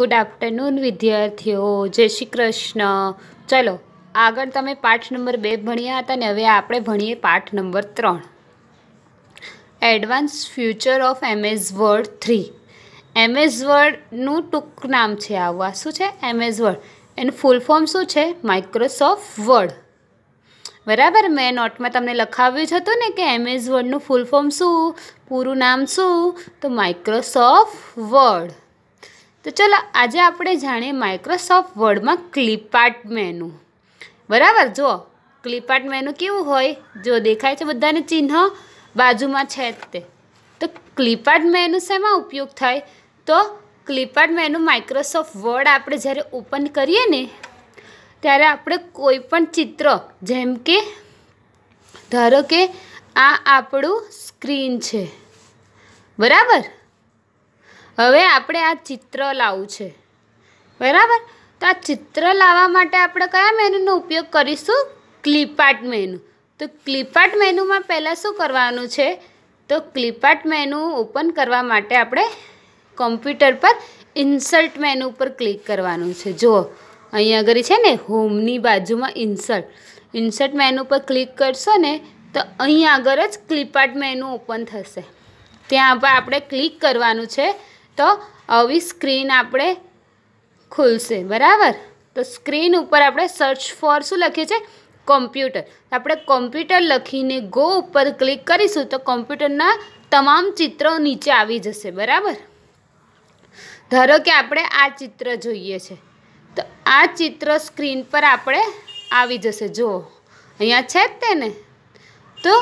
good afternoon વિદ્યાર્થીઓ જય શ્રી કૃષ્ણ ચલો આગળ તમે પાઠ નંબર બે ભણ્યા હતા ને હવે આપણે ભણીએ પાઠ નંબર ત્રણ advance future of MS Word three MS વર્ડનું ટૂંક નામ છે આવવા શું છે એમએસ વર્ડ એનું ફૂલ ફોર્મ શું છે માઇક્રોસોફ્ટ વર્ડ બરાબર મેં નોટમાં તમને લખાવ્યું જ હતું ને કે એમએસ વર્ડનું ફૂલ ફોર્મ શું પૂરું નામ શું તો માઇક્રોસોફ્ટ વર્ડ તો ચલો આજે આપણે જાણીએ માઇક્રોસોફ્ટ વર્ડમાં ક્લિપાર્ટ મેનુ બરાબર જો ક્લિપાર્ટ મેનુ કેવું હોય જો દેખાય છે બધાને ચિહ્ન બાજુમાં છે તે તો ક્લિપાર્ટ મેનુ શેમાં ઉપયોગ થાય તો ક્લિપાર્ટ મેનુ માઇક્રોસોફ્ટ વર્ડ આપણે જ્યારે ઓપન કરીએ ને ત્યારે આપણે કોઈ પણ ચિત્ર જેમ કે ધારો કે આ આપણું સ્ક્રીન છે બરાબર હવે આપણે આ ચિત્ર લાવવું છે બરાબર તો આ ચિત્ર લાવવા માટે આપણે કયા મેનૂનો ઉપયોગ કરીશું ક્લિપાર્ટ મેનુ તો ક્લિપાર્ટ મેનૂમાં પહેલાં શું કરવાનું છે તો ક્લિપાર્ટ મેનુ ઓપન કરવા માટે આપણે કોમ્પ્યુટર પર ઇન્સર્ટ મેનુ પર ક્લિક કરવાનું છે જુઓ અહીંયા આગળ છે ને હોમની બાજુમાં ઇન્સર્ટ ઇન્સર્ટ મેનુ પર ક્લિક કરશો ને તો અહીં આગળ જ ક્લિપાર્ટ મેનુ ઓપન થશે ત્યાં આપણે ક્લિક કરવાનું છે તો આવી સ્ક્રીન આપણે ખુલશે બરાબર તો સ્ક્રીન ઉપર આપણે સર્ચ ફોર શું લખીએ છીએ કોમ્પ્યુટર આપણે કોમ્પ્યુટર લખીને ગો ઉપર ક્લિક કરીશું તો કોમ્પ્યુટરના તમામ ચિત્રો નીચે આવી જશે બરાબર ધારો કે આપણે આ ચિત્ર જોઈએ છે તો આ ચિત્ર સ્ક્રીન પર આપણે આવી જશે જુઓ અહીંયા છે જ તેને તો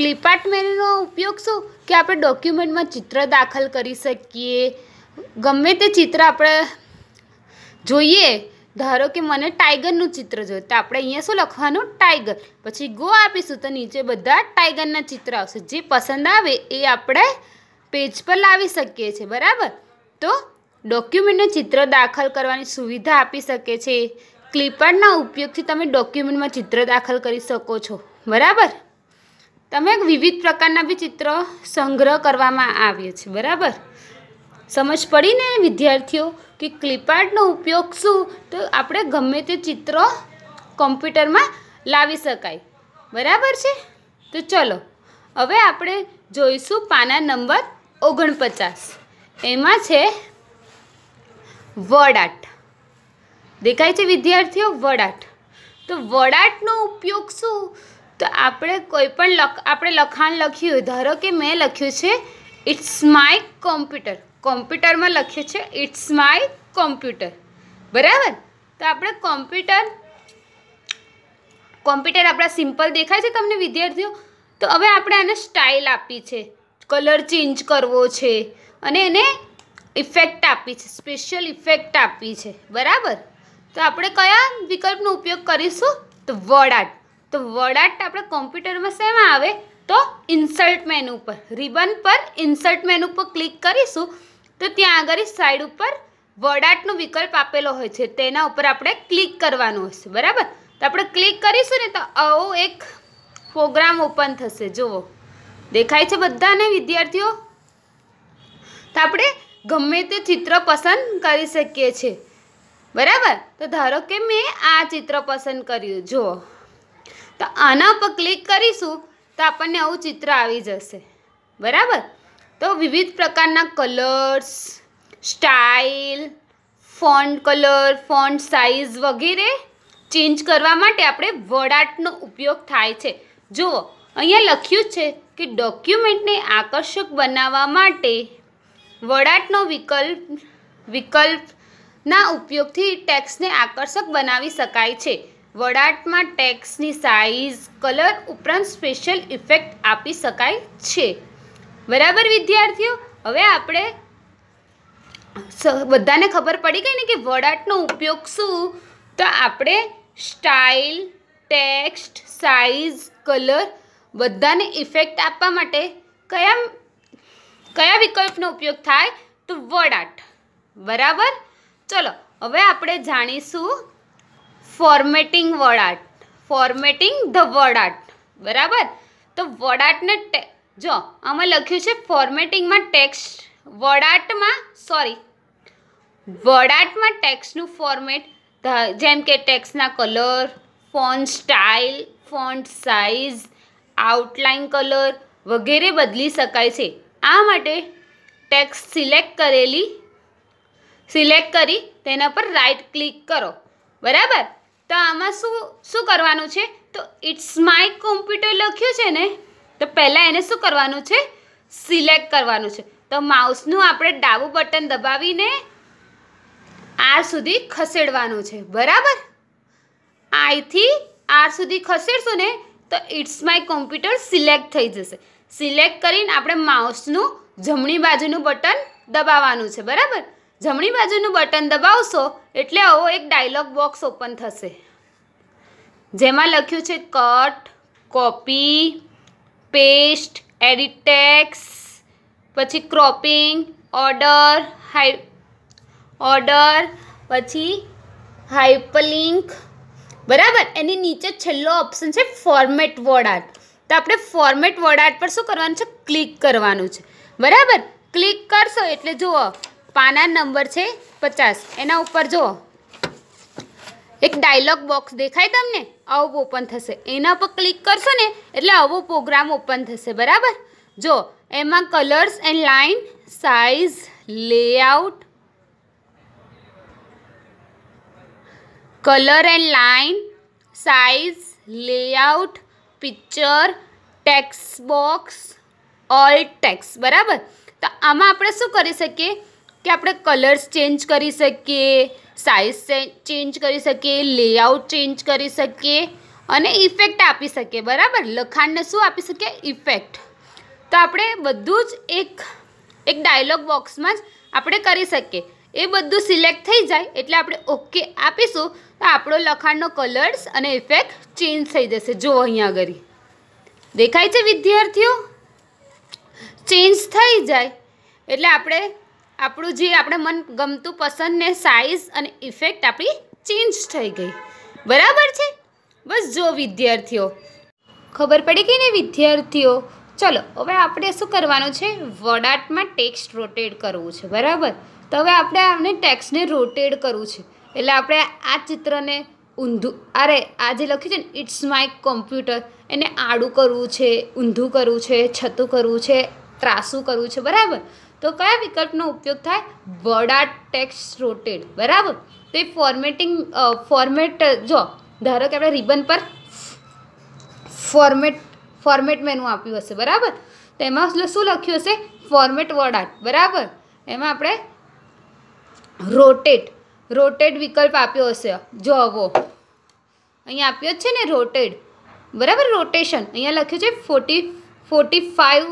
ફ્લિપકાર્ટ મેનૂનો ઉપયોગ શું કે આપણે ડોક્યુમેન્ટમાં ચિત્ર દાખલ કરી શકીએ ગમે તે ચિત્ર આપણે જોઈએ ધારો કે મને ટાઈગરનું ચિત્ર જોઈએ તો આપણે અહીંયા શું લખવાનું ટાઈગર પછી ગો આપીશું તો નીચે બધા ટાઈગરના ચિત્ર આવશે જે પસંદ આવે એ આપણે પેજ પર લાવી શકીએ છીએ બરાબર તો ડોક્યુમેન્ટને ચિત્ર દાખલ કરવાની સુવિધા આપી શકે છે ક્લિપરના ઉપયોગથી તમે ડોક્યુમેન્ટમાં ચિત્ર દાખલ કરી શકો છો બરાબર તમે વિવિધ પ્રકારના બી ચિત્ર સંગ્રહ કરવામાં આવ્યો છે બરાબર સમજ પડી ને વિદ્યાર્થીઓ કે ક્લિપાર્ટનો ઉપયોગ શું તો આપણે ગમે તે ચિત્રો કોમ્પ્યુટરમાં લાવી શકાય બરાબર છે તો ચલો હવે આપણે જોઈશું પાના નંબર ઓગણપચાસ એમાં છે વડાટ દેખાય છે વિદ્યાર્થીઓ વડાટ તો વડાટનો ઉપયોગ શું તો આપણે કોઈ પણ લખ આપણે લખાણ લખ્યું ધારો કે મેં લખ્યું છે ઇટ્સ માય કોમ્પ્યુટર કોમ્પ્યુટરમાં લખ્યું છે ઇટ્સ માય કોમ્પ્યુટર બરાબર તો આપણે કોમ્પ્યુટર કોમ્પ્યુટર આપણા સિમ્પલ દેખાય છે તમને વિદ્યાર્થીઓ તો હવે આપણે આને સ્ટાઇલ આપી છે કલર ચેન્જ કરવો છે અને એને ઇફેક્ટ આપી છે સ્પેશિયલ ઇફેક્ટ આપી છે બરાબર તો આપણે કયા વિકલ્પનો ઉપયોગ કરીશું તો વર્ડ આર્ટ તો વડાટ આપણે કોમ્પ્યુટરમાં શેમાં આવે તો ઇન્સર્ટ મેનુ પર રિબન પર ઇન્સર્ટ મેનુ પર ક્લિક કરીશું તો ત્યાં આગળ સાઈડ ઉપર વડાટનો વિકલ્પ આપેલો હોય છે તેના ઉપર આપણે ક્લિક કરવાનું હશે બરાબર તો આપણે ક્લિક કરીશું ને તો આવો એક પ્રોગ્રામ ઓપન થશે જુઓ દેખાય છે બધાને વિદ્યાર્થીઓ તો આપણે ગમે તે ચિત્ર પસંદ કરી શકીએ છીએ બરાબર તો ધારો કે મેં આ ચિત્ર પસંદ કર્યું જુઓ તો આના પર ક્લિક કરીશું તો આપણને આવું ચિત્ર આવી જશે બરાબર તો વિવિધ પ્રકારના colours style font colour font size વગેરે ચેન્જ કરવા માટે આપણે વડાટનો ઉપયોગ થાય છે જુઓ અહીંયા લખ્યું છે કે ડોક્યુમેન્ટને આકર્ષક બનાવવા માટે વડાટનો વિકલ્પ વિકલ્પના ઉપયોગથી ટેક્સને આકર્ષક બનાવી શકાય છે વડાટમાં ટેક્સની સાઇઝ કલર ઉપરાંત સ્પેશિયલ ઇફેક્ટ આપી શકાય છે બરાબર વિદ્યાર્થીઓ હવે આપણે બધાને ખબર પડી ગઈ ને કે વડાટનો ઉપયોગ શું તો આપણે સ્ટાઇલ ટેક્સ્ટ સાઇઝ કલર બધાને ઇફેક્ટ આપવા માટે કયા કયા વિકલ્પનો ઉપયોગ થાય તો વડાટ બરાબર ચલો હવે આપણે જાણીશું ફોર્મેટિંગ વડાટ ફોર્મેટિંગ ધ વડાટ બરાબર તો વડાટને જો આમાં લખ્યું છે ફોર્મેટિંગમાં ટેક્સ્ટ વડાટમાં સોરી વડાટમાં ટેક્સ્ટનું ફોર્મેટ જેમ કે ટેક્સ્ટના colour phone style font size outline colour વગેરે બદલી શકાય છે આ માટે ટેક્સ્ટ સિલેક્ટ કરેલી સિલેક્ટ કરી તેના પર રાઇટ ક્લિક કરો બરાબર તો આમાં શું શું કરવાનું છે તો ઇટ્સ માય કોમ્પ્યુટર લખ્યું છે ને તો પહેલાં એને શું કરવાનું છે સિલેક્ટ કરવાનું છે તો માઉસનું આપણે ડાબું બટન દબાવીને આર સુધી ખસેડવાનું છે બરાબર આઈથી આર સુધી ખસેડશું ને તો ઇટ્સ માય કોમ્પ્યુટર સિલેક્ટ થઈ જશે સિલેક્ટ કરીને આપણે માઉસનું જમણી બાજુનું બટન દબાવવાનું છે બરાબર જમણી બાજુનું બટન દબાવશો એટલે આવો એક ડાયલોગ બોક્સ ઓપન થશે જેમાં લખ્યું છે કટ કોપી પેસ્ટ એડિટેક્સ પછી ક્રોપિંગ ઓર્ડર હાઈ ઓર્ડર પછી હાઇપરલિંક બરાબર એની નીચે છેલ્લો ઓપ્શન છે ફોર્મેટ વર્ડ આર્ટ તો આપણે ફોર્મેટ વર્ડ આર્ટ પર શું કરવાનું છે ક્લિક કરવાનું છે બરાબર ક્લિક કરશો એટલે જુઓ પાના નંબર છે પચાસ એના ઉપર જો એક ડાયલોગ બોક્સ દેખાય તમને આવું ઓપન થશે એના પર ક્લિક કરશો ને એટલે આવો પ્રોગ્રામ ઓપન થશે બરાબર જો એમાં colours and line size layout colour and line size layout picture text box all text બરાબર તો આમાં આપણે શું કરી શકીએ કે આપણે કલર્સ ચેન્જ કરી શકીએ સાઇઝ ચેન્જ કરી શકીએ લેઆઉટ ચેન્જ કરી શકીએ અને ઇફેક્ટ આપી શકીએ બરાબર લખાણને શું આપી શકીએ ઇફેક્ટ તો આપણે બધું જ એક એક ડાયલોગ બોક્સમાં જ આપણે કરી શકીએ એ બધું સિલેક્ટ થઈ જાય એટલે આપણે ઓકે આપીશું તો આપણો લખાણનો કલર્સ અને ઇફેક્ટ ચેન્જ થઈ જશે જો અહીંયા આગળ દેખાય છે વિદ્યાર્થીઓ ચેન્જ થઈ જાય એટલે આપણે આપણું જે આપણે મન ગમતું પસંદ ને સાઇઝ અને ઇફેક્ટ આપણી ચેન્જ થઈ ગઈ બરાબર છે બસ જો વિદ્યાર્થીઓ ખબર પડી ગઈ ને વિદ્યાર્થીઓ ચલો હવે આપણે શું કરવાનું છે વડાટમાં ટેક્સ્ટ રોટેટ કરવું છે બરાબર તો હવે આપણે આને ટેક્સ્ટને રોટેટ કરવું છે એટલે આપણે આ ચિત્રને ઊંધું અરે આ જે લખ્યું છે ને ઇટ્સ માય કોમ્પ્યુટર એને આડું કરવું છે ઊંધું કરવું છે છતું કરવું છે ત્રાસું કરવું છે બરાબર તો કયા વિકલ્પનો ઉપયોગ થાય વડા ટેક્સ રોટેડ બરાબર તો એ ફોર્મેટિંગ ફોર્મેટ જો ધારો કે આપણે રિબન પર ફોર્મેટ ફોર્મેટ મેનું આપ્યું હશે બરાબર તો એમાં શું લખ્યું હશે ફોર્મેટ વડા બરાબર એમાં આપણે રોટેટ રોટેડ વિકલ્પ આપ્યો હશે જો આવો અહીંયા આપ્યો છે ને રોટેડ બરાબર રોટેશન અહીંયા લખ્યું છે ફોર્ટી ફોર્ટી ફાઇવ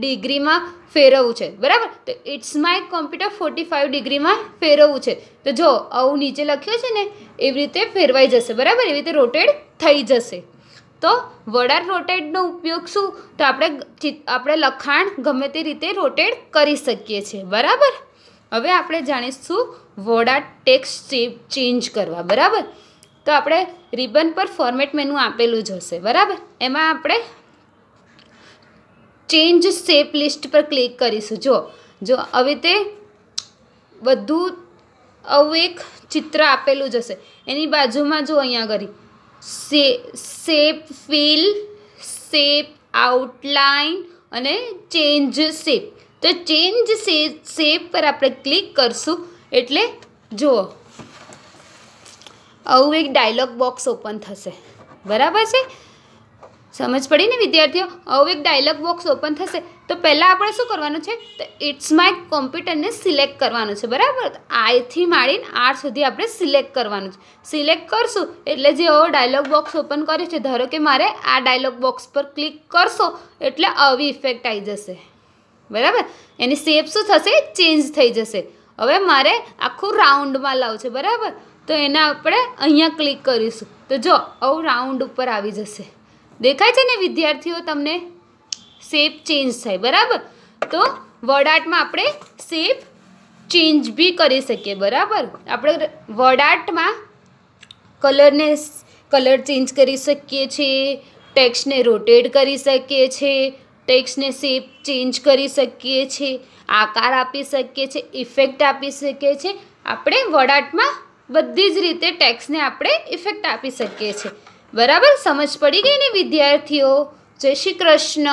ડિગ્રીમાં ફેરવવું છે બરાબર તો it's my computer forty five ડિગ્રીમાં ફેરવવું છે તો જો આવું નીચે લખ્યું છે ને એવી રીતે ફેરવાઈ જશે બરાબર એવી રીતે રોટેડ થઈ જશે તો વડાર રોટેડનો ઉપયોગ શું તો આપણે આપણે લખાણ ગમે તે રીતે રોટેડ કરી શકીએ છીએ બરાબર હવે આપણે જાણીશું વોડા ટેક્સ્ટ ચેન્જ કરવા બરાબર તો આપણે રિબન પર ફોર્મેટ મેનુ આપેલું જ હશે બરાબર એમાં આપણે ચેન્જ શેપ લિસ્ટ પર ક્લિક કરીશું જો જો હવે તે બધું આવું એક ચિત્ર આપેલું જશે એની બાજુમાં જો અહીંયા કરી સે શેપ ફિલ શેપ આઉટલાઇન અને ચેન્જ શેપ તો ચેન્જ શેપ પર આપણે ક્લિક કરશું એટલે જુઓ આવું એક ડાયલોગ બોક્સ ઓપન થશે બરાબર છે સમજ પડી ને વિદ્યાર્થીઓ આવું એક ડાયલોગ બોક્સ ઓપન થશે તો પહેલાં આપણે શું કરવાનું છે તો ઇટ્સ માય કોમ્પ્યુટરને સિલેક્ટ કરવાનું છે બરાબર આઈથી માંડીને આર સુધી આપણે સિલેક્ટ કરવાનું છે સિલેક્ટ કરશું એટલે જે ડાયલોગ બોક્સ ઓપન કર્યું છે ધારો કે મારે આ ડાયલોગ બોક્સ પર ક્લિક કરશો એટલે આવી ઇફેક્ટ આવી જશે બરાબર એની શેપ શું થશે ચેન્જ થઈ જશે હવે મારે આખું રાઉન્ડમાં લાવું છે બરાબર તો એને આપણે અહીંયા ક્લિક કરીશું તો જો આવું રાઉન્ડ ઉપર આવી જશે દેખાય છે ને વિદ્યાર્થીઓ તમને શેપ ચેન્જ થાય બરાબર તો વડાટમાં આપણે શેપ ચેન્જ બી કરી શકીએ બરાબર આપણે વડાટમાં કલરને કલર ચેન્જ કરી શકીએ છીએ ટેક્સને રોટેટ કરી શકીએ છીએ ટેક્સને શેપ ચેન્જ કરી શકીએ છીએ આકાર આપી શકીએ છીએ ઇફેક્ટ આપી શકીએ છીએ આપણે વડાટમાં બધી જ રીતે ટેક્સને આપણે ઇફેક્ટ આપી શકીએ છીએ બરાબર સમજ પડી ગઈ ને વિદ્યાર્થીઓ જય શ્રી કૃષ્ણ